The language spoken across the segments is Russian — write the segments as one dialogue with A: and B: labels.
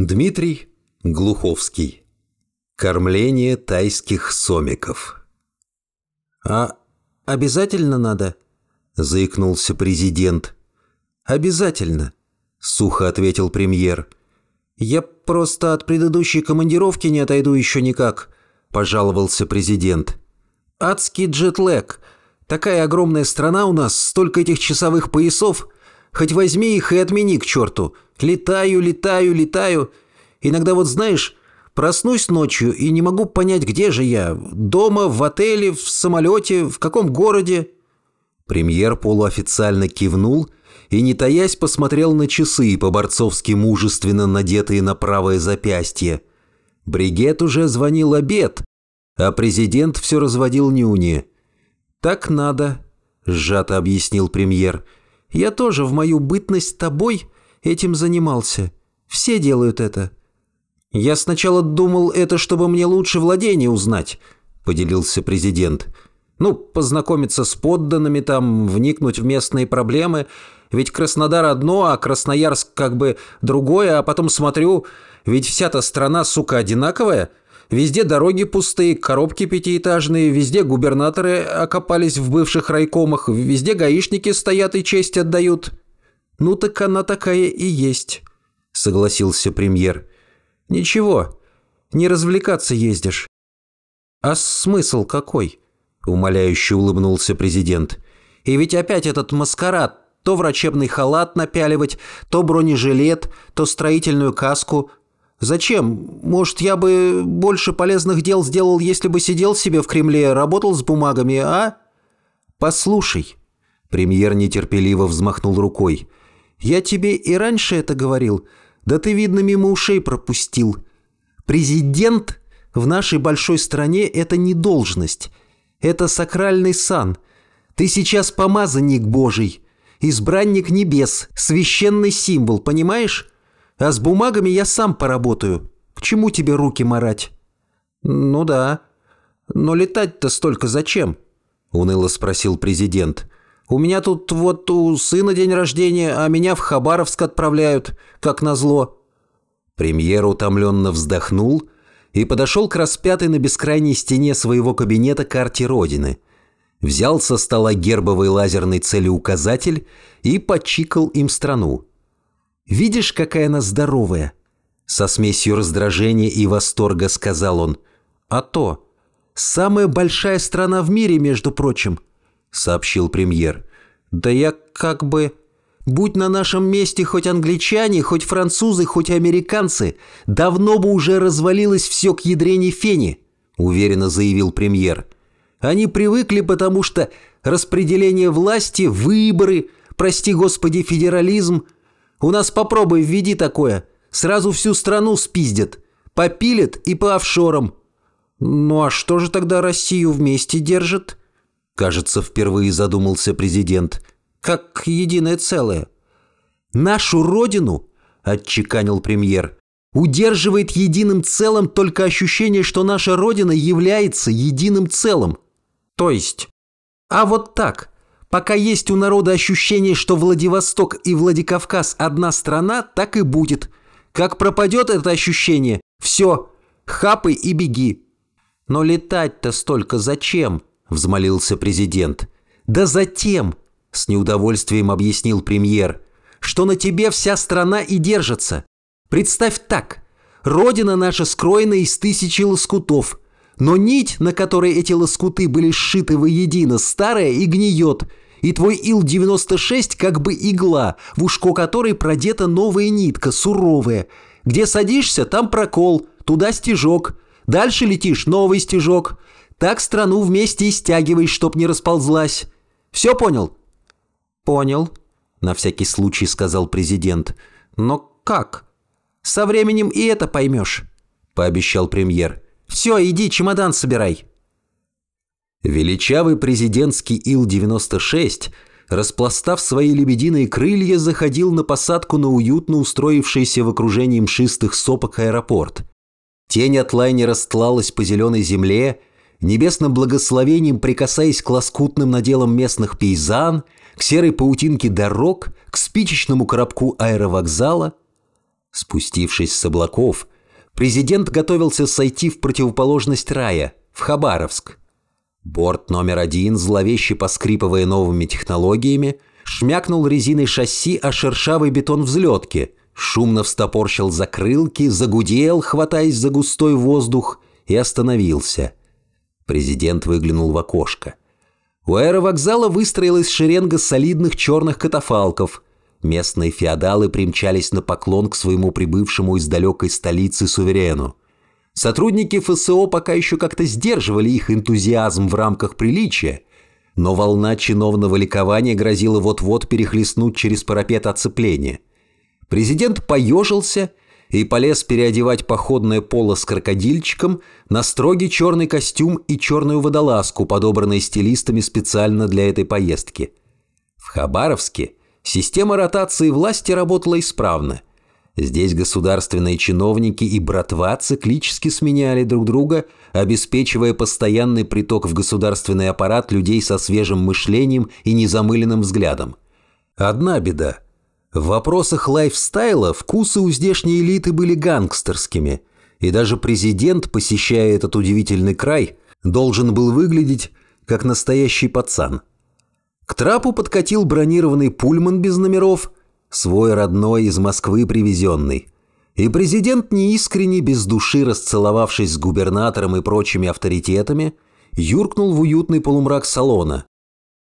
A: Дмитрий Глуховский. Кормление тайских сомиков. «А обязательно надо?» – заикнулся президент. «Обязательно», – сухо ответил премьер. «Я просто от предыдущей командировки не отойду еще никак», – пожаловался президент. «Адский джетлэг. Такая огромная страна у нас, столько этих часовых поясов. Хоть возьми их и отмени к черту. Летаю, летаю, летаю. Иногда вот знаешь, проснусь ночью и не могу понять, где же я. Дома, в отеле, в самолете, в каком городе. Премьер полуофициально кивнул и, не таясь, посмотрел на часы, по-борцовски мужественно надетые на правое запястье. Бригет уже звонил обед, а президент все разводил нюни. «Так надо», — сжато объяснил премьер, — я тоже в мою бытность с тобой этим занимался. Все делают это». «Я сначала думал это, чтобы мне лучше владение узнать», – поделился президент. «Ну, познакомиться с подданными там, вникнуть в местные проблемы. Ведь Краснодар одно, а Красноярск как бы другое, а потом смотрю, ведь вся-то страна, сука, одинаковая». Везде дороги пустые, коробки пятиэтажные, везде губернаторы окопались в бывших райкомах, везде гаишники стоят и честь отдают. Ну так она такая и есть, согласился премьер. Ничего, не развлекаться ездишь. А смысл какой? Умоляюще улыбнулся президент. И ведь опять этот маскарад, то врачебный халат напяливать, то бронежилет, то строительную каску, Зачем? Может, я бы больше полезных дел сделал, если бы сидел себе в Кремле, работал с бумагами, а? Послушай. Премьер нетерпеливо взмахнул рукой. Я тебе и раньше это говорил. Да ты, видно, мимо ушей пропустил. Президент в нашей большой стране – это не должность. Это сакральный сан. Ты сейчас помазанник Божий, избранник небес, священный символ, понимаешь? А с бумагами я сам поработаю. К чему тебе руки марать?» «Ну да. Но летать-то столько зачем?» – уныло спросил президент. «У меня тут вот у сына день рождения, а меня в Хабаровск отправляют, как назло». Премьер утомленно вздохнул и подошел к распятой на бескрайней стене своего кабинета карте Родины. Взял со стола гербовый лазерный целеуказатель и почикал им страну. Видишь, какая она здоровая!» Со смесью раздражения и восторга сказал он. «А то! Самая большая страна в мире, между прочим!» Сообщил премьер. «Да я как бы...» Будь на нашем месте хоть англичане, хоть французы, хоть американцы, давно бы уже развалилось все к ядрене фени», – уверенно заявил премьер. «Они привыкли, потому что распределение власти, выборы, прости господи, федерализм – у нас попробуй введи такое. Сразу всю страну спиздят. Попилят и по офшорам. Ну а что же тогда Россию вместе держит? Кажется, впервые задумался президент. Как единое целое. Нашу родину, отчеканил премьер, удерживает единым целым только ощущение, что наша родина является единым целым. То есть... А вот так. Пока есть у народа ощущение, что Владивосток и Владикавказ одна страна, так и будет. Как пропадет это ощущение, все, хапай и беги. Но летать-то столько зачем? Взмолился президент. Да затем, с неудовольствием объяснил премьер, что на тебе вся страна и держится. Представь так, родина наша скроена из тысячи лоскутов – но нить, на которой эти лоскуты были сшиты воедино, старая и гниет. И твой Ил-96 как бы игла, в ушко которой продета новая нитка, суровая. Где садишься, там прокол, туда стежок. Дальше летишь, новый стежок. Так страну вместе и стягивай, чтоб не расползлась. Все понял?» «Понял», — на всякий случай сказал президент. «Но как?» «Со временем и это поймешь», — пообещал премьер. «Все, иди, чемодан собирай». Величавый президентский Ил-96, распластав свои лебединые крылья, заходил на посадку на уютно устроившийся в окружении мшистых сопок аэропорт. Тень от лайнера стлалась по зеленой земле, небесным благословением прикасаясь к лоскутным наделам местных пейзан, к серой паутинке дорог, к спичечному коробку аэровокзала. Спустившись с облаков, президент готовился сойти в противоположность рая, в Хабаровск – Борт номер один, зловеще поскрипывая новыми технологиями, шмякнул резиной шасси о шершавый бетон взлетки, шумно встопорщил закрылки, загудел, хватаясь за густой воздух, и остановился. Президент выглянул в окошко. У аэровокзала выстроилась шеренга солидных черных катафалков. Местные феодалы примчались на поклон к своему прибывшему из далекой столицы суверену. Сотрудники ФСО пока еще как-то сдерживали их энтузиазм в рамках приличия, но волна чиновного ликования грозила вот-вот перехлестнуть через парапет оцепления. Президент поежился и полез переодевать походное поло с крокодильчиком на строгий черный костюм и черную водолазку, подобранные стилистами специально для этой поездки. В Хабаровске система ротации власти работала исправно – Здесь государственные чиновники и братва циклически сменяли друг друга, обеспечивая постоянный приток в государственный аппарат людей со свежим мышлением и незамыленным взглядом. Одна беда. В вопросах лайфстайла вкусы у здешней элиты были гангстерскими, и даже президент, посещая этот удивительный край, должен был выглядеть как настоящий пацан. К трапу подкатил бронированный пульман без номеров – свой родной из Москвы привезенный. И президент неискренне, без души расцеловавшись с губернатором и прочими авторитетами, юркнул в уютный полумрак салона.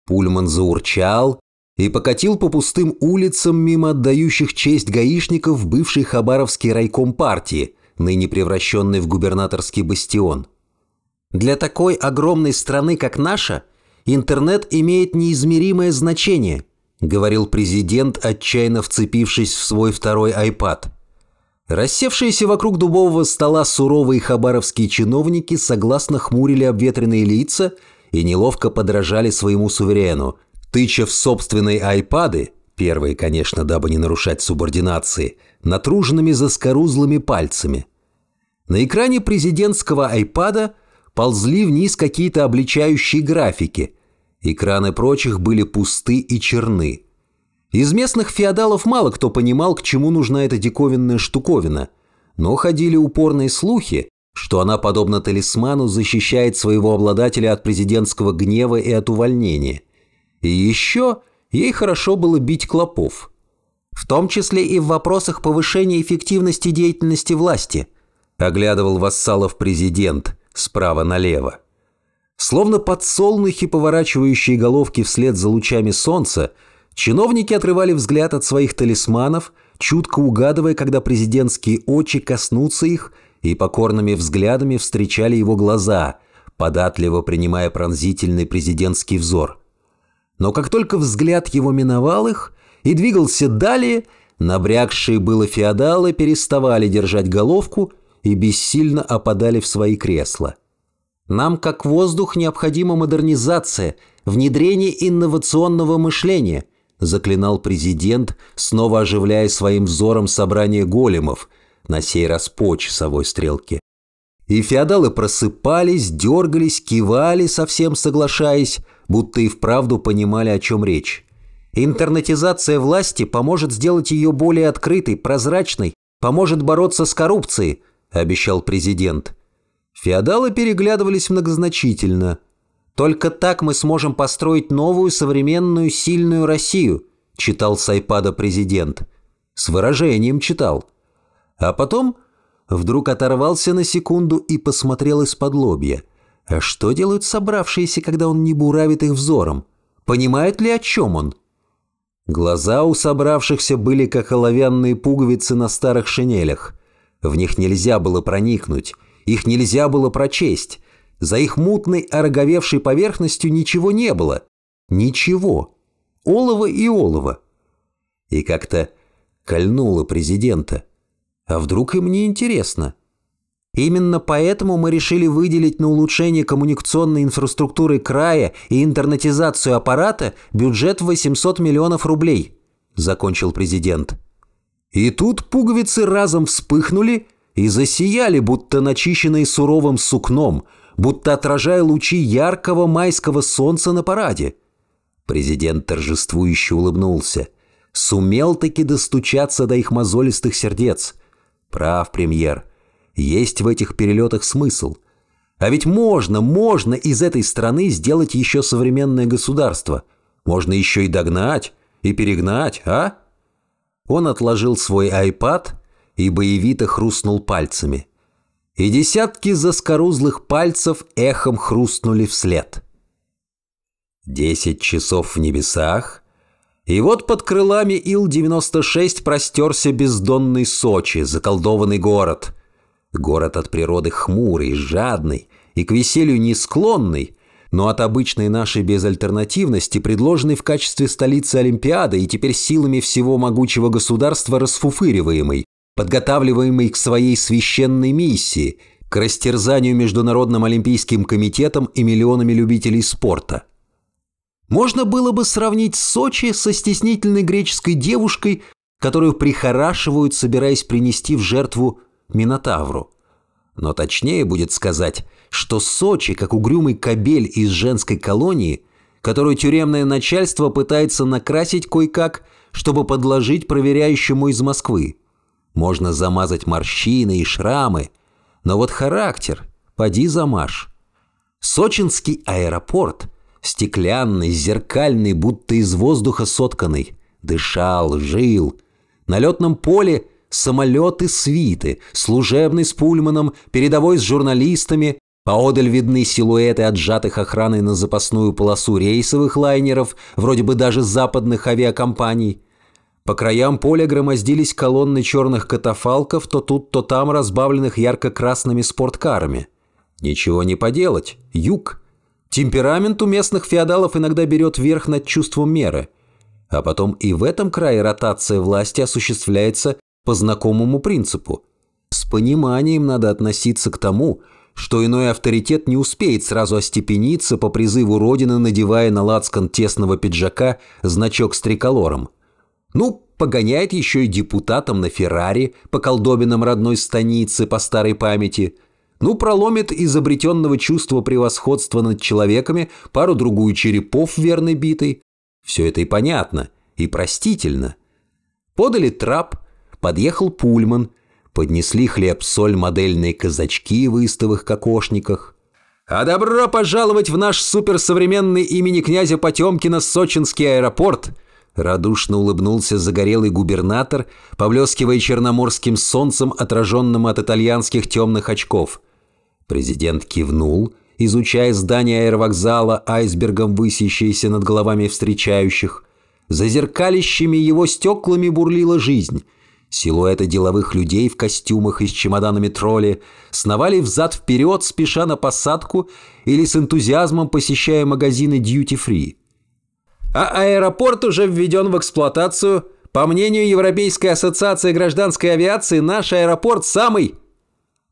A: Пульман заурчал и покатил по пустым улицам мимо отдающих честь гаишников бывший хабаровский райком партии, ныне превращенный в губернаторский бастион. Для такой огромной страны, как наша, интернет имеет неизмеримое значение –— говорил президент, отчаянно вцепившись в свой второй iPad. Рассевшиеся вокруг дубового стола суровые хабаровские чиновники согласно хмурили обветренные лица и неловко подражали своему суверену, тыча в собственные айпады, первые, конечно, дабы не нарушать субординации, натруженными заскорузлыми пальцами. На экране президентского айпада ползли вниз какие-то обличающие графики – экраны прочих были пусты и черны. Из местных феодалов мало кто понимал, к чему нужна эта диковинная штуковина, но ходили упорные слухи, что она, подобно талисману, защищает своего обладателя от президентского гнева и от увольнения. И еще ей хорошо было бить клопов. В том числе и в вопросах повышения эффективности деятельности власти, оглядывал вассалов президент справа налево. Словно подсолнухи, поворачивающие головки вслед за лучами солнца, чиновники отрывали взгляд от своих талисманов, чутко угадывая, когда президентские очи коснутся их, и покорными взглядами встречали его глаза, податливо принимая пронзительный президентский взор. Но как только взгляд его миновал их и двигался далее, набрякшие было феодалы переставали держать головку и бессильно опадали в свои кресла – нам, как воздух, необходима модернизация, внедрение инновационного мышления, заклинал президент, снова оживляя своим взором собрание големов, на сей раз по часовой стрелке. И феодалы просыпались, дергались, кивали, совсем соглашаясь, будто и вправду понимали, о чем речь. Интернетизация власти поможет сделать ее более открытой, прозрачной, поможет бороться с коррупцией, обещал президент. Феодалы переглядывались многозначительно. «Только так мы сможем построить новую, современную, сильную Россию», – читал с айпада президент. С выражением читал. А потом вдруг оторвался на секунду и посмотрел из-под лобья. А что делают собравшиеся, когда он не буравит их взором? Понимают ли, о чем он? Глаза у собравшихся были как оловянные пуговицы на старых шинелях. В них нельзя было проникнуть – их нельзя было прочесть. За их мутной, ороговевшей поверхностью ничего не было. Ничего. Олово и олово. И как-то кольнуло президента. А вдруг им не интересно? Именно поэтому мы решили выделить на улучшение коммуникационной инфраструктуры края и интернетизацию аппарата бюджет 800 миллионов рублей, закончил президент. И тут пуговицы разом вспыхнули, и засияли, будто начищенные суровым сукном, будто отражая лучи яркого майского солнца на параде. Президент торжествующе улыбнулся. Сумел таки достучаться до их мозолистых сердец. Прав, премьер. Есть в этих перелетах смысл. А ведь можно, можно из этой страны сделать еще современное государство. Можно еще и догнать, и перегнать, а? Он отложил свой айпад – и боевито хрустнул пальцами. И десятки заскорузлых пальцев эхом хрустнули вслед. Десять часов в небесах, и вот под крылами Ил-96 простерся бездонный Сочи, заколдованный город. Город от природы хмурый, жадный и к веселью не склонный, но от обычной нашей безальтернативности, предложенной в качестве столицы Олимпиады и теперь силами всего могучего государства расфуфыриваемой, подготавливаемый к своей священной миссии, к растерзанию Международным Олимпийским комитетом и миллионами любителей спорта. Можно было бы сравнить Сочи со стеснительной греческой девушкой, которую прихорашивают, собираясь принести в жертву Минотавру. Но точнее будет сказать, что Сочи, как угрюмый кобель из женской колонии, которую тюремное начальство пытается накрасить кое-как, чтобы подложить проверяющему из Москвы. Можно замазать морщины и шрамы, но вот характер поди замажь. Сочинский аэропорт, стеклянный, зеркальный, будто из воздуха сотканный, дышал, жил. На летном поле самолеты-свиты, служебный с пульманом, передовой с журналистами, Поодаль видны силуэты отжатых охраной на запасную полосу рейсовых лайнеров, вроде бы даже западных авиакомпаний. По краям поля громоздились колонны черных катафалков, то тут, то там, разбавленных ярко-красными спорткарами. Ничего не поделать. Юг. Темперамент у местных феодалов иногда берет верх над чувством меры. А потом и в этом крае ротация власти осуществляется по знакомому принципу. С пониманием надо относиться к тому, что иной авторитет не успеет сразу остепениться по призыву Родины, надевая на лацкан тесного пиджака значок с триколором. Ну, погоняет еще и депутатом на Феррари по колдобинам родной станицы по старой памяти. Ну, проломит изобретенного чувства превосходства над человеками пару-другую черепов верной битой. Все это и понятно, и простительно. Подали трап, подъехал пульман, поднесли хлеб-соль модельные казачки в истовых кокошниках. А добро пожаловать в наш суперсовременный имени князя Потемкина сочинский аэропорт – Радушно улыбнулся загорелый губернатор, поблескивая черноморским солнцем, отраженным от итальянских темных очков. Президент кивнул, изучая здание аэровокзала, айсбергом высящееся над головами встречающих. За зеркалищами его стеклами бурлила жизнь. Силуэты деловых людей в костюмах и с чемоданами тролли сновали взад-вперед, спеша на посадку или с энтузиазмом посещая магазины «Дьюти-фри» а аэропорт уже введен в эксплуатацию. По мнению Европейской ассоциации гражданской авиации, наш аэропорт самый...»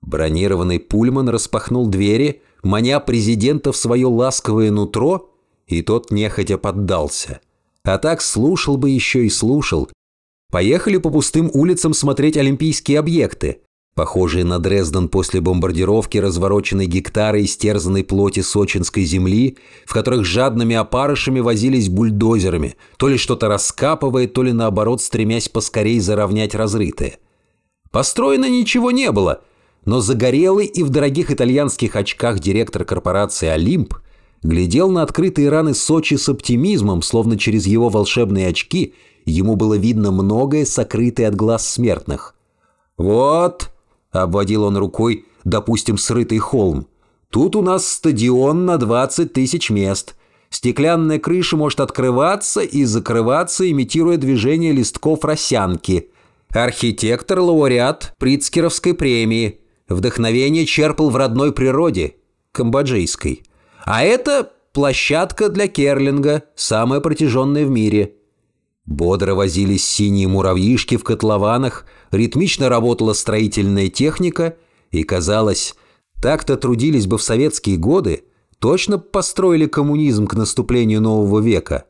A: Бронированный пульман распахнул двери, маня президента в свое ласковое нутро, и тот нехотя поддался. А так слушал бы еще и слушал. Поехали по пустым улицам смотреть олимпийские объекты похожие на Дрезден после бомбардировки, развороченные гектары истерзанной плоти сочинской земли, в которых жадными опарышами возились бульдозерами, то ли что-то раскапывая, то ли наоборот стремясь поскорей заровнять разрытые. Построено ничего не было, но загорелый и в дорогих итальянских очках директор корпорации «Олимп» глядел на открытые раны Сочи с оптимизмом, словно через его волшебные очки ему было видно многое, сокрытое от глаз смертных. «Вот», Обводил он рукой, допустим, срытый холм. Тут у нас стадион на 20 тысяч мест. Стеклянная крыша может открываться и закрываться, имитируя движение листков росянки. Архитектор – лауреат Прицкеровской премии. Вдохновение черпал в родной природе – камбоджийской. А это площадка для керлинга, самая протяженная в мире. Бодро возились синие муравьишки в котлованах, ритмично работала строительная техника, и, казалось, так-то трудились бы в советские годы, точно построили коммунизм к наступлению нового века.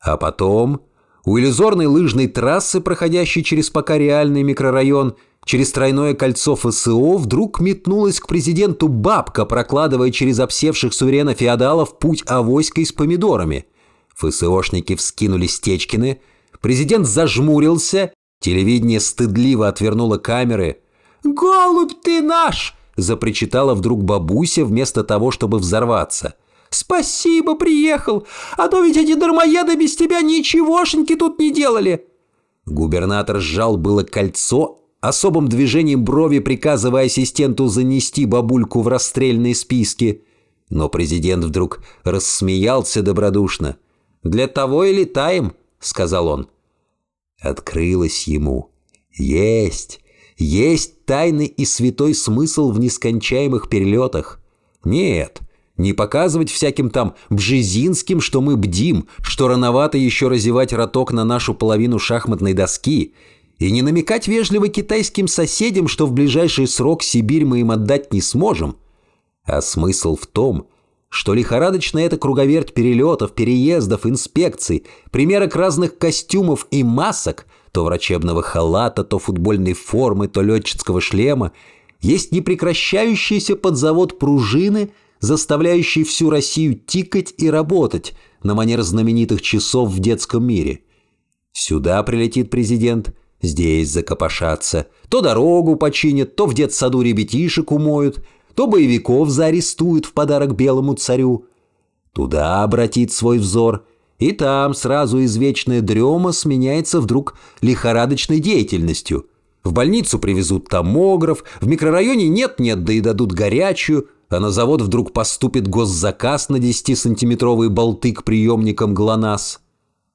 A: А потом у иллюзорной лыжной трассы, проходящей через пока реальный микрорайон, через тройное кольцо ФСО вдруг метнулась к президенту бабка, прокладывая через обсевших суверена феодалов путь авоськой с помидорами. ФСОшники вскинули Стечкины, президент зажмурился Телевидение стыдливо отвернуло камеры. «Голубь ты наш!» – запричитала вдруг бабуся вместо того, чтобы взорваться. «Спасибо, приехал! А то ведь эти дармоеды без тебя ничегошеньки тут не делали!» Губернатор сжал было кольцо, особым движением брови приказывая ассистенту занести бабульку в расстрельные списки. Но президент вдруг рассмеялся добродушно. «Для того и летаем», — сказал он. Открылось ему. Есть! Есть тайный и святой смысл в нескончаемых перелетах. Нет, не показывать всяким там бжезинским, что мы бдим, что рановато еще разевать роток на нашу половину шахматной доски, и не намекать вежливо китайским соседям, что в ближайший срок Сибирь мы им отдать не сможем. А смысл в том, что лихорадочно это круговерть перелетов, переездов, инспекций, примерок разных костюмов и масок, то врачебного халата, то футбольной формы, то летческого шлема, есть непрекращающийся подзавод пружины, заставляющий всю Россию тикать и работать на манер знаменитых часов в детском мире. Сюда прилетит президент, здесь закопошатся. То дорогу починят, то в детсаду ребятишек умоют – то боевиков заарестуют в подарок белому царю. Туда обратит свой взор, и там сразу извечная дрема сменяется вдруг лихорадочной деятельностью. В больницу привезут томограф, в микрорайоне нет-нет, да и дадут горячую, а на завод вдруг поступит госзаказ на 10 сантиметровые болты к приемникам ГЛОНАСС.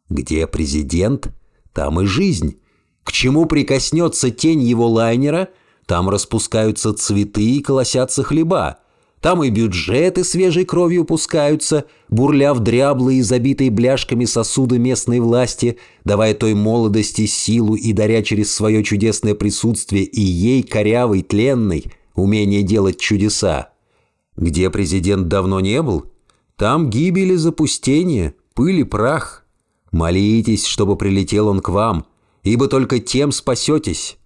A: Где президент, там и жизнь. К чему прикоснется тень его лайнера – там распускаются цветы и колосятся хлеба. Там и бюджеты свежей кровью пускаются, бурля в и забитые бляшками сосуды местной власти, давая той молодости силу и даря через свое чудесное присутствие и ей, корявой, тленной, умение делать чудеса. Где президент давно не был, там гибель и запустение, пыль и прах. Молитесь, чтобы прилетел он к вам, ибо только тем спасетесь.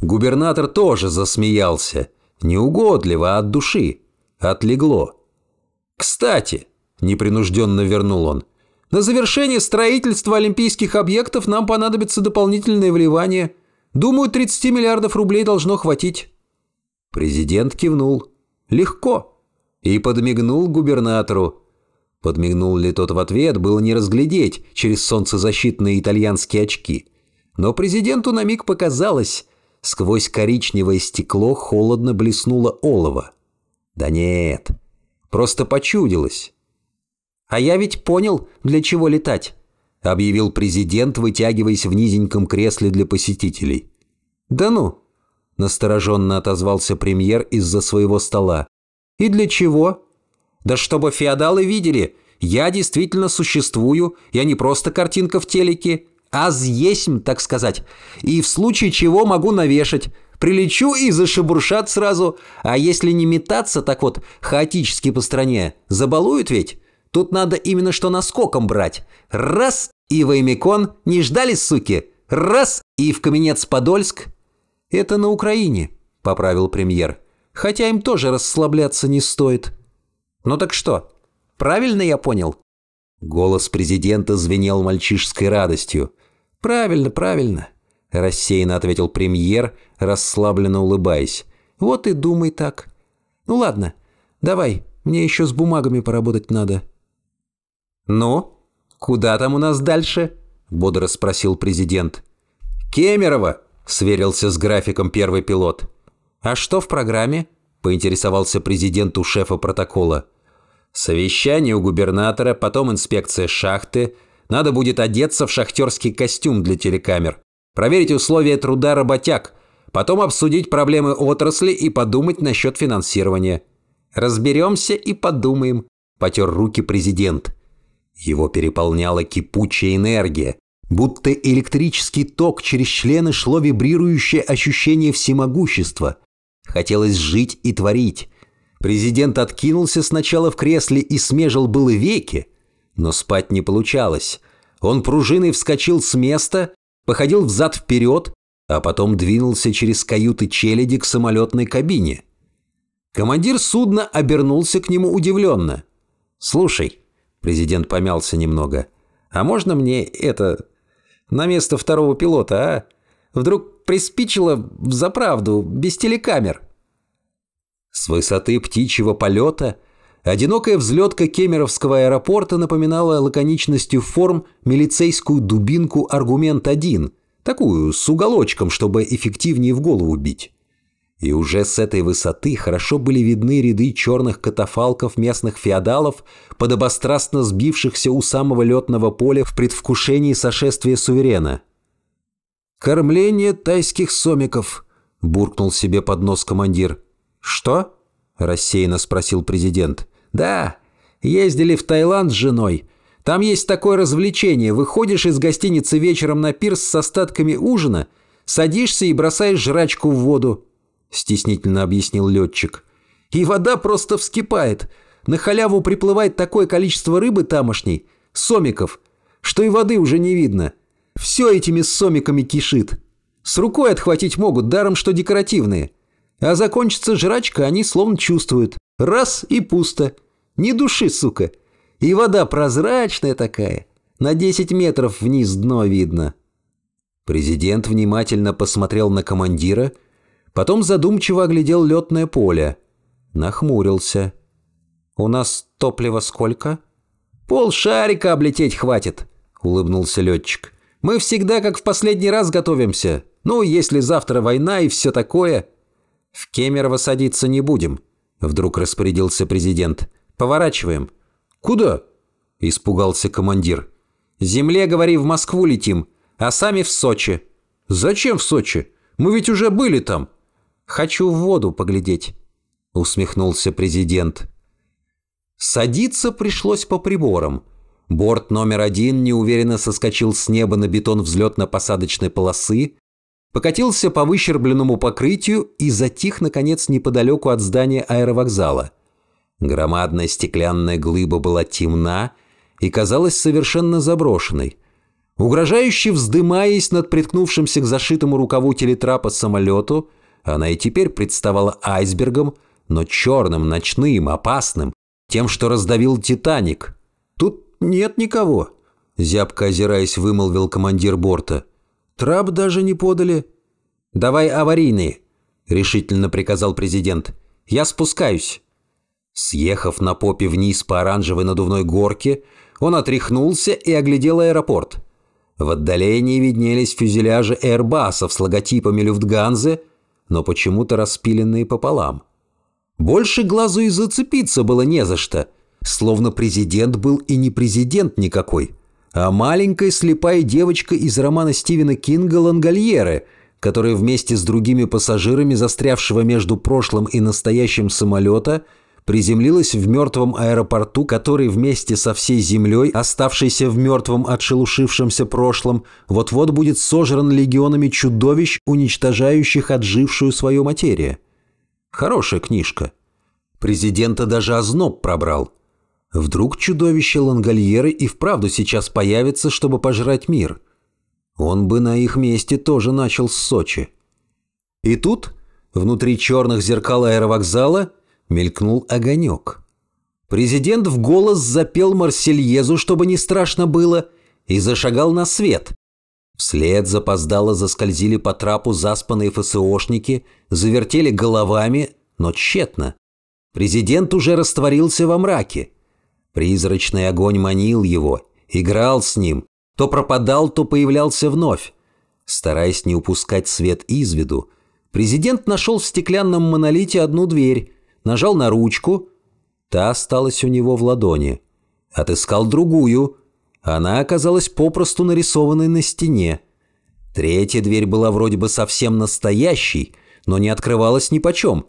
A: Губернатор тоже засмеялся. Неугодливо, а от души. Отлегло. «Кстати», – непринужденно вернул он, – «на завершение строительства олимпийских объектов нам понадобится дополнительное вливание. Думаю, 30 миллиардов рублей должно хватить». Президент кивнул. «Легко». И подмигнул губернатору. Подмигнул ли тот в ответ, было не разглядеть через солнцезащитные итальянские очки. Но президенту на миг показалось, Сквозь коричневое стекло холодно блеснуло олово. Да нет, просто почудилось. «А я ведь понял, для чего летать», — объявил президент, вытягиваясь в низеньком кресле для посетителей. «Да ну!» — настороженно отозвался премьер из-за своего стола. «И для чего?» «Да чтобы феодалы видели! Я действительно существую, я не просто картинка в телеке!» А есмь, так сказать, и в случае чего могу навешать. Прилечу и зашебуршат сразу, а если не метаться так вот хаотически по стране, забалуют ведь? Тут надо именно что наскоком брать. Раз и в Эмикон, не ждали, суки. Раз и в Каменец-Подольск. Это на Украине, поправил премьер. Хотя им тоже расслабляться не стоит. Ну так что, правильно я понял? Голос президента звенел мальчишской радостью. «Правильно, правильно», – рассеянно ответил премьер, расслабленно улыбаясь. «Вот и думай так. Ну ладно, давай, мне еще с бумагами поработать надо». «Ну, куда там у нас дальше?» – бодро спросил президент. «Кемерово!» – сверился с графиком первый пилот. «А что в программе?» – поинтересовался президент у шефа протокола. «Совещание у губернатора, потом инспекция шахты», надо будет одеться в шахтерский костюм для телекамер, проверить условия труда работяг, потом обсудить проблемы отрасли и подумать насчет финансирования. «Разберемся и подумаем», – потер руки президент. Его переполняла кипучая энергия, будто электрический ток через члены шло вибрирующее ощущение всемогущества. Хотелось жить и творить. Президент откинулся сначала в кресле и смежил было веки, но спать не получалось. Он пружиной вскочил с места, походил взад-вперед, а потом двинулся через каюты челяди к самолетной кабине. Командир судна обернулся к нему удивленно. «Слушай», — президент помялся немного, — «а можно мне это... на место второго пилота, а? Вдруг приспичило заправду, без телекамер?» С высоты птичьего полета — Одинокая взлетка Кемеровского аэропорта напоминала лаконичностью форм милицейскую дубинку «Аргумент 1», такую, с уголочком, чтобы эффективнее в голову бить. И уже с этой высоты хорошо были видны ряды черных катафалков местных феодалов, подобострастно сбившихся у самого летного поля в предвкушении сошествия суверена. «Кормление тайских сомиков», — буркнул себе под нос командир. «Что?» — рассеянно спросил президент. «Да, ездили в Таиланд с женой. Там есть такое развлечение. Выходишь из гостиницы вечером на пирс с остатками ужина, садишься и бросаешь жрачку в воду», – стеснительно объяснил летчик. «И вода просто вскипает. На халяву приплывает такое количество рыбы тамошней, сомиков, что и воды уже не видно. Все этими сомиками кишит. С рукой отхватить могут, даром что декоративные. А закончится жрачка, они словно чувствуют. Раз и пусто. Ни души, сука. И вода прозрачная такая. На 10 метров вниз дно видно. Президент внимательно посмотрел на командира, потом задумчиво оглядел летное поле. Нахмурился. «У нас топлива сколько?» «Пол шарика облететь хватит», — улыбнулся летчик. «Мы всегда как в последний раз готовимся. Ну, если завтра война и все такое...» «В Кемерово садиться не будем», — вдруг распорядился президент. Поворачиваем». «Куда?» – испугался командир. «Земле, говори, в Москву летим, а сами в Сочи». «Зачем в Сочи? Мы ведь уже были там». «Хочу в воду поглядеть», – усмехнулся президент. Садиться пришлось по приборам. Борт номер один неуверенно соскочил с неба на бетон взлетно-посадочной полосы, покатился по выщербленному покрытию и затих, наконец, неподалеку от здания аэровокзала – Громадная стеклянная глыба была темна и казалась совершенно заброшенной. Угрожающе вздымаясь над приткнувшимся к зашитому рукаву телетрапа самолету, она и теперь представала айсбергом, но черным, ночным, опасным, тем, что раздавил «Титаник». «Тут нет никого», — зябко озираясь, вымолвил командир борта. «Трап даже не подали». «Давай аварийные», — решительно приказал президент. «Я спускаюсь». Съехав на попе вниз по оранжевой надувной горке, он отряхнулся и оглядел аэропорт. В отдалении виднелись фюзеляжи «Эрбасов» с логотипами «Люфтганзе», но почему-то распиленные пополам. Больше глазу и зацепиться было не за что, словно президент был и не президент никакой, а маленькая слепая девочка из романа Стивена Кинга «Лангольеры», которая вместе с другими пассажирами, застрявшего между прошлым и настоящим самолета – приземлилась в мертвом аэропорту, который вместе со всей землей, оставшейся в мертвом отшелушившемся прошлом, вот-вот будет сожран легионами чудовищ, уничтожающих отжившую свою материю. Хорошая книжка. Президента даже озноб пробрал. Вдруг чудовище Лангольеры и вправду сейчас появится, чтобы пожрать мир. Он бы на их месте тоже начал с Сочи. И тут, внутри черных зеркал аэровокзала, Мелькнул огонек. Президент в голос запел Марсельезу, чтобы не страшно было, и зашагал на свет. Вслед запоздало заскользили по трапу заспанные ФСОшники, завертели головами, но тщетно. Президент уже растворился во мраке. Призрачный огонь манил его, играл с ним, то пропадал, то появлялся вновь. Стараясь не упускать свет из виду, президент нашел в стеклянном монолите одну дверь, нажал на ручку, та осталась у него в ладони. Отыскал другую, она оказалась попросту нарисованной на стене. Третья дверь была вроде бы совсем настоящей, но не открывалась ни почем.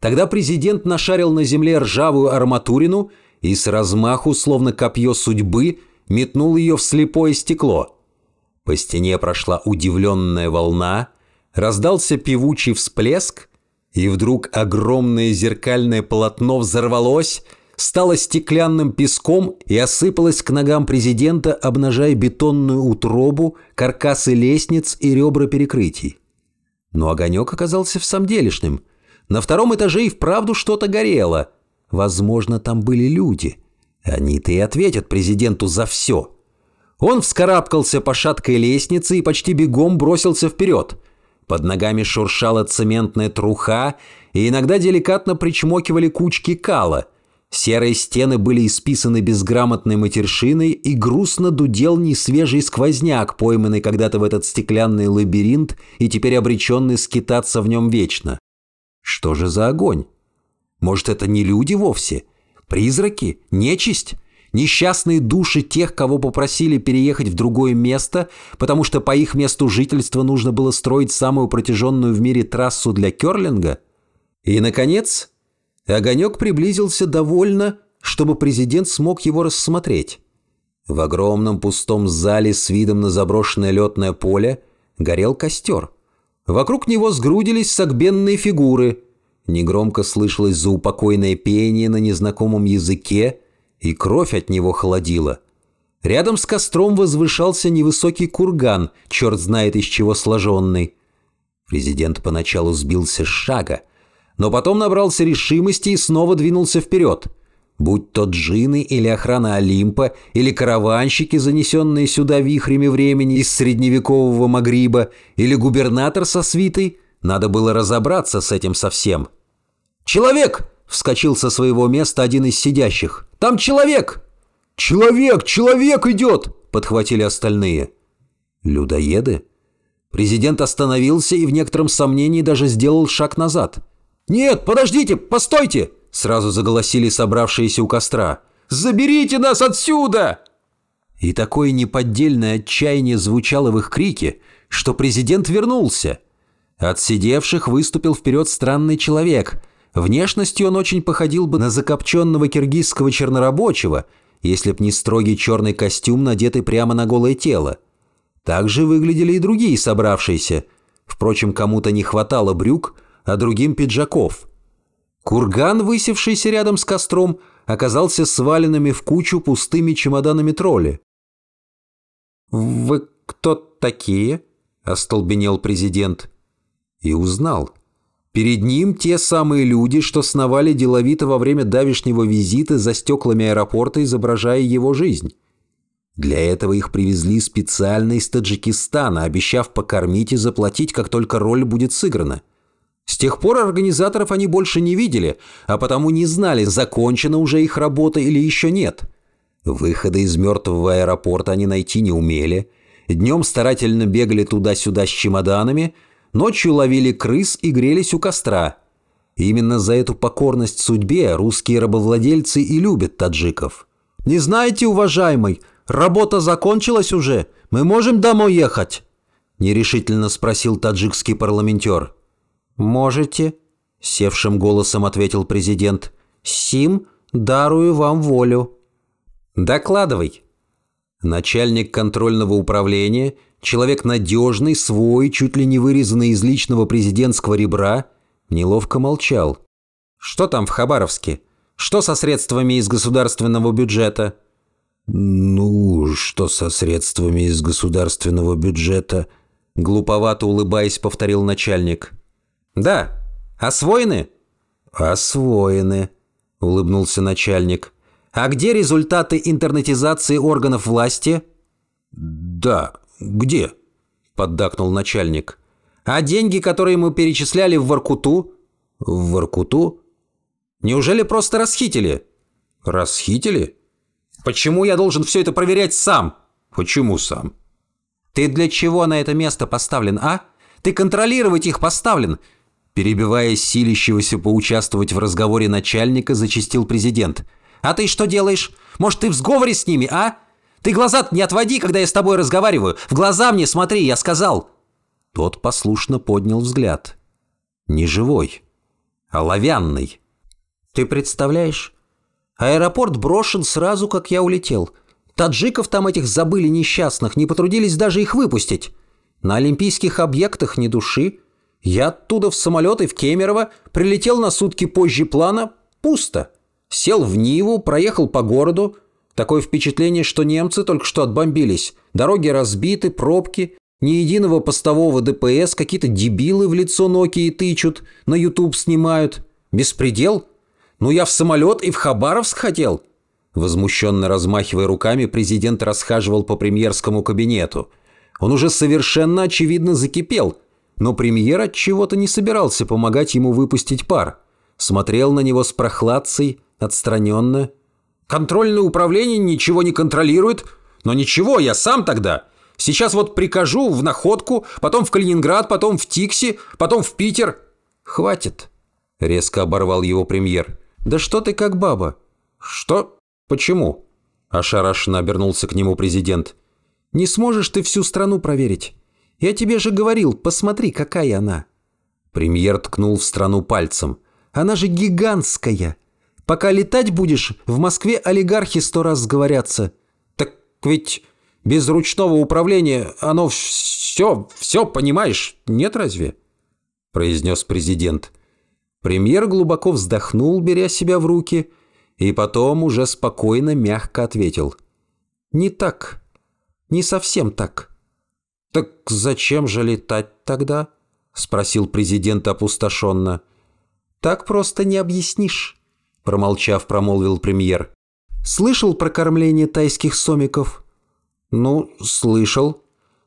A: Тогда президент нашарил на земле ржавую арматурину и с размаху, словно копье судьбы, метнул ее в слепое стекло. По стене прошла удивленная волна, раздался певучий всплеск, и вдруг огромное зеркальное полотно взорвалось, стало стеклянным песком и осыпалось к ногам президента, обнажая бетонную утробу, каркасы лестниц и ребра перекрытий. Но огонек оказался в самом делешнем. На втором этаже и вправду что-то горело. Возможно, там были люди. Они-то и ответят президенту за все. Он вскарабкался по шаткой лестнице и почти бегом бросился вперед – под ногами шуршала цементная труха, и иногда деликатно причмокивали кучки кала. Серые стены были исписаны безграмотной матершиной, и грустно дудел несвежий сквозняк, пойманный когда-то в этот стеклянный лабиринт и теперь обреченный скитаться в нем вечно. Что же за огонь? Может, это не люди вовсе? Призраки? Нечисть? Несчастные души тех, кого попросили переехать в другое место, потому что по их месту жительства нужно было строить самую протяженную в мире трассу для керлинга. И, наконец, огонек приблизился довольно, чтобы президент смог его рассмотреть. В огромном пустом зале с видом на заброшенное летное поле горел костер. Вокруг него сгрудились согбенные фигуры. Негромко слышалось заупокойное пение на незнакомом языке – и кровь от него холодила. Рядом с костром возвышался невысокий курган, черт знает из чего сложенный. Президент поначалу сбился с шага, но потом набрался решимости и снова двинулся вперед. Будь то джины или охрана Олимпа, или караванщики, занесенные сюда вихрями времени из средневекового Магриба, или губернатор со свитой, надо было разобраться с этим совсем. «Человек!» Вскочил со своего места один из сидящих. «Там человек!» «Человек! Человек идет!» – подхватили остальные. «Людоеды?» Президент остановился и в некотором сомнении даже сделал шаг назад. «Нет, подождите, постойте!» – сразу заголосили собравшиеся у костра. «Заберите нас отсюда!» И такое неподдельное отчаяние звучало в их крике, что президент вернулся. От сидевших выступил вперед странный человек, Внешностью он очень походил бы на закопченного киргизского чернорабочего, если б не строгий черный костюм, надетый прямо на голое тело. Также выглядели и другие собравшиеся. Впрочем, кому-то не хватало брюк, а другим пиджаков. Курган, высевшийся рядом с костром, оказался сваленными в кучу пустыми чемоданами тролли. «Вы кто такие?» – остолбенел президент. И узнал – Перед ним те самые люди, что сновали деловито во время давишнего визита за стеклами аэропорта, изображая его жизнь. Для этого их привезли специально из Таджикистана, обещав покормить и заплатить, как только роль будет сыграна. С тех пор организаторов они больше не видели, а потому не знали, закончена уже их работа или еще нет. Выхода из мертвого аэропорта они найти не умели. Днем старательно бегали туда-сюда с чемоданами – ночью ловили крыс и грелись у костра. именно за эту покорность судьбе русские рабовладельцы и любят таджиков. «Не знаете, уважаемый, работа закончилась уже, мы можем домой ехать?» – нерешительно спросил таджикский парламентер. «Можете», – севшим голосом ответил президент. «Сим, дарую вам волю». «Докладывай». Начальник контрольного управления – человек надежный, свой, чуть ли не вырезанный из личного президентского ребра, неловко молчал. «Что там в Хабаровске? Что со средствами из государственного бюджета?» «Ну, что со средствами из государственного бюджета?» Глуповато улыбаясь, повторил начальник. «Да. Освоены?» «Освоены», — улыбнулся начальник. «А где результаты интернетизации органов власти?» «Да, «Где?» – поддакнул начальник. «А деньги, которые мы перечисляли в Воркуту?» «В Воркуту?» «Неужели просто расхитили?» «Расхитили?» «Почему я должен все это проверять сам?» «Почему сам?» «Ты для чего на это место поставлен, а? Ты контролировать их поставлен!» Перебивая силищегося поучаствовать в разговоре начальника, зачистил президент. «А ты что делаешь? Может, ты в сговоре с ними, а? Ты глаза не отводи, когда я с тобой разговариваю. В глаза мне смотри, я сказал. Тот послушно поднял взгляд. Не живой, а лавянный. Ты представляешь? Аэропорт брошен сразу, как я улетел. Таджиков там этих забыли несчастных, не потрудились даже их выпустить. На олимпийских объектах ни души. Я оттуда в самолет и в Кемерово прилетел на сутки позже плана. Пусто. Сел в Ниву, проехал по городу. Такое впечатление, что немцы только что отбомбились. Дороги разбиты, пробки, ни единого постового ДПС, какие-то дебилы в лицо Нокии тычут, на YouTube снимают. Беспредел? Ну я в самолет и в Хабаровск хотел. Возмущенно размахивая руками, президент расхаживал по премьерскому кабинету. Он уже совершенно очевидно закипел, но премьер от чего-то не собирался помогать ему выпустить пар. Смотрел на него с прохладцей, отстраненно, Контрольное управление ничего не контролирует. Но ничего, я сам тогда. Сейчас вот прикажу в Находку, потом в Калининград, потом в Тикси, потом в Питер. Хватит. Резко оборвал его премьер. Да что ты как баба? Что? Почему? Ошарашенно обернулся к нему президент. Не сможешь ты всю страну проверить. Я тебе же говорил, посмотри, какая она. Премьер ткнул в страну пальцем. Она же гигантская. Пока летать будешь, в Москве олигархи сто раз сговорятся. Так ведь без ручного управления оно все, все, понимаешь, нет разве?» произнес президент. Премьер глубоко вздохнул, беря себя в руки, и потом уже спокойно, мягко ответил. «Не так. Не совсем так». «Так зачем же летать тогда?» – спросил президент опустошенно. «Так просто не объяснишь». – промолчав, промолвил премьер. «Слышал про кормление тайских сомиков?» «Ну, слышал.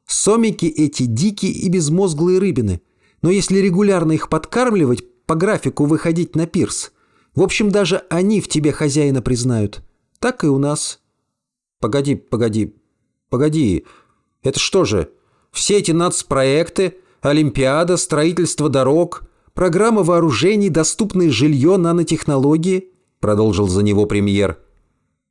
A: Сомики эти дикие и безмозглые рыбины. Но если регулярно их подкармливать, по графику выходить на пирс. В общем, даже они в тебе хозяина признают. Так и у нас». «Погоди, погоди, погоди. Это что же, все эти нацпроекты, Олимпиада, строительство дорог...» программа вооружений, доступное жилье, нанотехнологии», – продолжил за него премьер.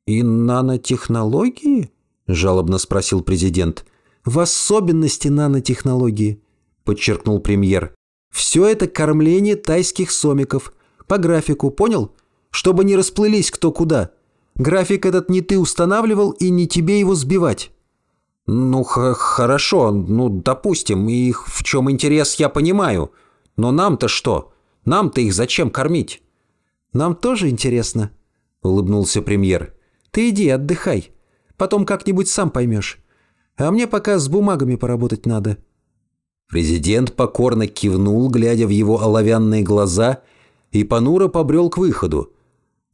A: «И нанотехнологии?» – жалобно спросил президент. «В особенности нанотехнологии», – подчеркнул премьер. «Все это кормление тайских сомиков. По графику, понял? Чтобы не расплылись кто куда. График этот не ты устанавливал и не тебе его сбивать». «Ну, хорошо, ну, допустим, их в чем интерес я понимаю», но нам-то что? Нам-то их зачем кормить?» «Нам тоже интересно», — улыбнулся премьер. «Ты иди, отдыхай. Потом как-нибудь сам поймешь. А мне пока с бумагами поработать надо». Президент покорно кивнул, глядя в его оловянные глаза, и понуро побрел к выходу.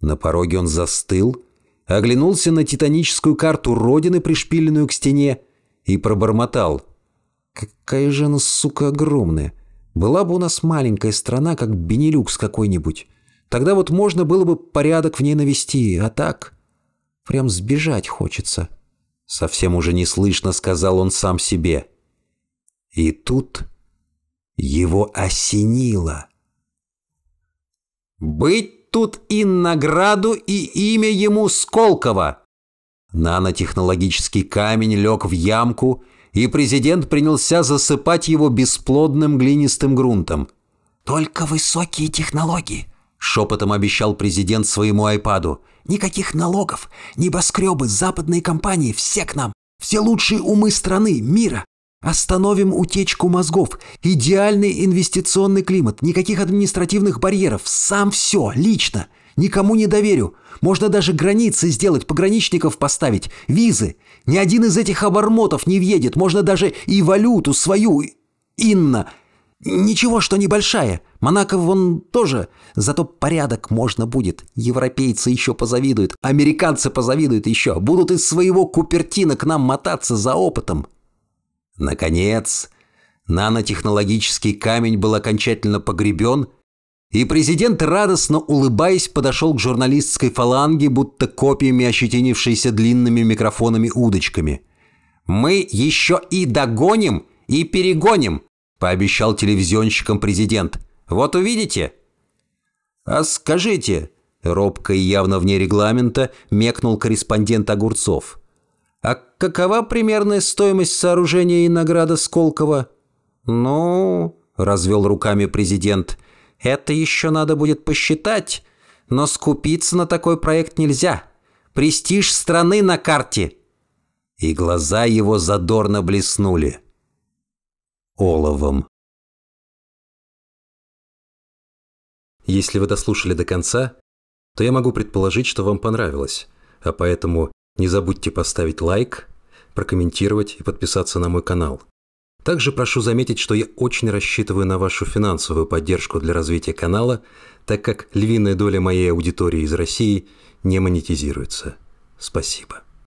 A: На пороге он застыл, оглянулся на титаническую карту Родины, пришпиленную к стене, и пробормотал. «Какая же она, сука, огромная! Была бы у нас маленькая страна, как Бенилюкс какой-нибудь. Тогда вот можно было бы порядок в ней навести, а так... Прям сбежать хочется. Совсем уже не слышно, сказал он сам себе. И тут его осенило. «Быть тут и награду, и имя ему Сколково!» Нанотехнологический камень лег в ямку — и президент принялся засыпать его бесплодным глинистым грунтом. «Только высокие технологии», — шепотом обещал президент своему айпаду. «Никаких налогов, небоскребы, западные компании, все к нам, все лучшие умы страны, мира. Остановим утечку мозгов, идеальный инвестиционный климат, никаких административных барьеров, сам все, лично. Никому не доверю. Можно даже границы сделать, пограничников поставить, визы. Ни один из этих обормотов не въедет. Можно даже и валюту свою. Инна. Ничего, что небольшая. Монако вон тоже. Зато порядок можно будет. Европейцы еще позавидуют. Американцы позавидуют еще. Будут из своего Купертина к нам мотаться за опытом. Наконец, нанотехнологический камень был окончательно погребен – и президент, радостно улыбаясь, подошел к журналистской фаланге, будто копьями ощетинившейся длинными микрофонами-удочками. «Мы еще и догоним, и перегоним!» – пообещал телевизионщикам президент. «Вот увидите!» «А скажите!» – робко и явно вне регламента мекнул корреспондент Огурцов. «А какова примерная стоимость сооружения и награда Сколково?» «Ну...» – развел руками президент – это еще надо будет посчитать, но скупиться на такой проект нельзя. Престиж страны на карте!» И глаза его задорно блеснули. Оловом. Если вы дослушали до конца, то я могу предположить, что вам понравилось, а поэтому не забудьте поставить лайк, прокомментировать и подписаться на мой канал – также прошу заметить, что я очень рассчитываю на вашу финансовую поддержку для развития канала, так как львиная доля моей аудитории из России не монетизируется. Спасибо.